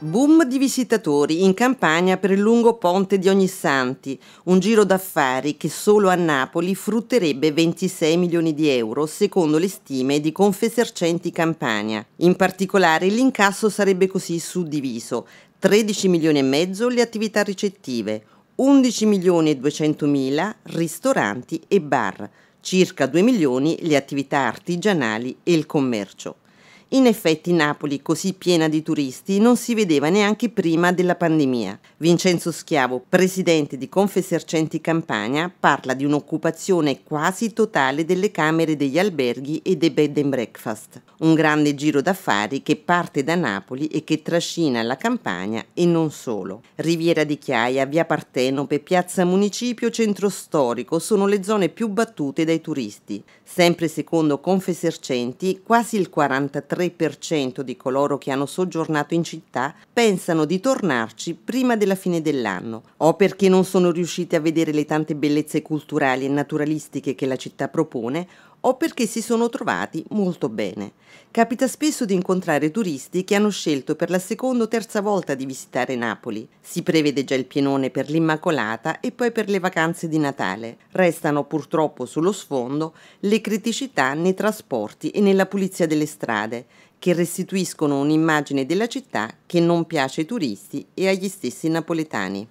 Boom di visitatori in campagna per il lungo ponte di Ognissanti, un giro d'affari che solo a Napoli frutterebbe 26 milioni di euro, secondo le stime di Confesercenti Campania. In particolare l'incasso sarebbe così suddiviso: 13 milioni e mezzo le attività ricettive, 11 milioni e 200 mila ristoranti e bar, circa 2 milioni le attività artigianali e il commercio. In effetti Napoli, così piena di turisti, non si vedeva neanche prima della pandemia. Vincenzo Schiavo, presidente di Confesercenti Campania, parla di un'occupazione quasi totale delle camere degli alberghi e dei bed and breakfast. Un grande giro d'affari che parte da Napoli e che trascina la campagna e non solo. Riviera di Chiaia, via Partenope, piazza Municipio, centro storico sono le zone più battute dai turisti. Sempre secondo Confesercenti, quasi il 43 43% di coloro che hanno soggiornato in città pensano di tornarci prima della fine dell'anno, o perché non sono riusciti a vedere le tante bellezze culturali e naturalistiche che la città propone, o perché si sono trovati molto bene. Capita spesso di incontrare turisti che hanno scelto per la seconda o terza volta di visitare Napoli. Si prevede già il pienone per l'Immacolata e poi per le vacanze di Natale. Restano purtroppo sullo sfondo le criticità nei trasporti e nella pulizia delle strade, che restituiscono un'immagine della città che non piace ai turisti e agli stessi napoletani.